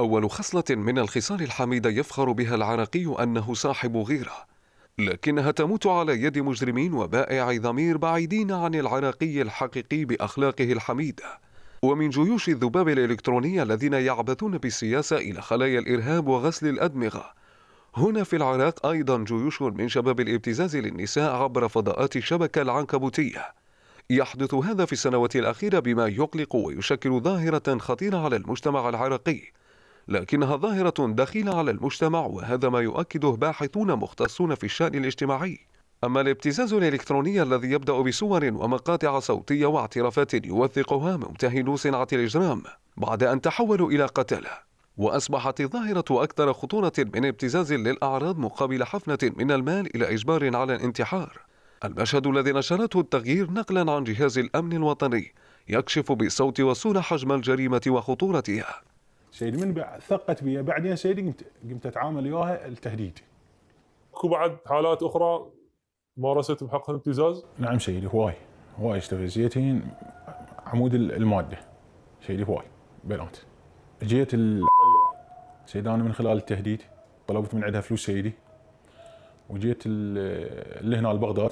أول خصلة من الخصال الحميدة يفخر بها العراقي أنه صاحب غيرة لكنها تموت على يد مجرمين وبائع ضمير بعيدين عن العراقي الحقيقي بأخلاقه الحميدة ومن جيوش الذباب الإلكترونية الذين يعبثون بالسياسة إلى خلايا الإرهاب وغسل الأدمغة هنا في العراق أيضا جيوش من شباب الابتزاز للنساء عبر فضاءات الشبكة العنكبوتية يحدث هذا في السنوات الأخيرة بما يقلق ويشكل ظاهرة خطيرة على المجتمع العراقي لكنها ظاهرة دخيلة على المجتمع وهذا ما يؤكده باحثون مختصون في الشأن الاجتماعي أما الابتزاز الإلكتروني الذي يبدأ بصور ومقاطع صوتية واعترافات يوثقها ممتهن صناعة الإجرام بعد أن تحولوا إلى قتلة وأصبحت الظاهرة أكثر خطورة من ابتزاز للأعراض مقابل حفنة من المال إلى إجبار على الانتحار المشهد الذي نشرته التغيير نقلا عن جهاز الأمن الوطني يكشف بصوت وصول حجم الجريمة وخطورتها سيد من بعد ثقت بي بعدين سيد قمت قمت اتعامل وياها التهديد اكو بعد حالات اخرى مارست بحق ابتزاز؟ نعم سيدي هواي هواي استفزيتين عمود الماده سيدي هواي بنات جيت ال... سيدي انا من خلال التهديد طلبت من عندها فلوس سيدي وجيت لهنا لبغداد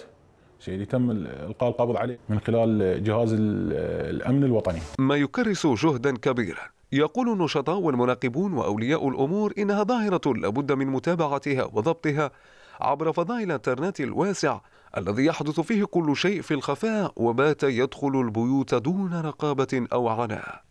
سيدي تم القاء القبض عليه من خلال جهاز الامن الوطني ما يكرس جهدا كبيرا يقول النشطاء والمراقبون وأولياء الأمور إنها ظاهرة لابد من متابعتها وضبطها عبر فضاء الانترنت الواسع الذي يحدث فيه كل شيء في الخفاء وبات يدخل البيوت دون رقابة أو عناء